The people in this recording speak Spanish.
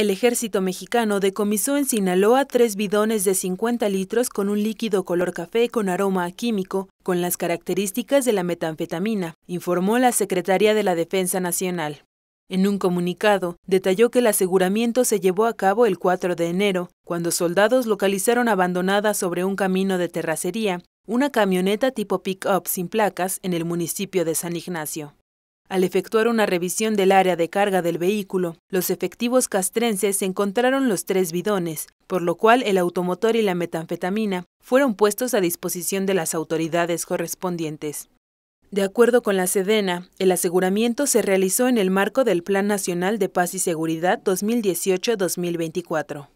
El ejército mexicano decomisó en Sinaloa tres bidones de 50 litros con un líquido color café con aroma químico, con las características de la metanfetamina, informó la Secretaría de la Defensa Nacional. En un comunicado, detalló que el aseguramiento se llevó a cabo el 4 de enero, cuando soldados localizaron abandonada sobre un camino de terracería una camioneta tipo pick-up sin placas en el municipio de San Ignacio. Al efectuar una revisión del área de carga del vehículo, los efectivos castrenses encontraron los tres bidones, por lo cual el automotor y la metanfetamina fueron puestos a disposición de las autoridades correspondientes. De acuerdo con la Sedena, el aseguramiento se realizó en el marco del Plan Nacional de Paz y Seguridad 2018-2024.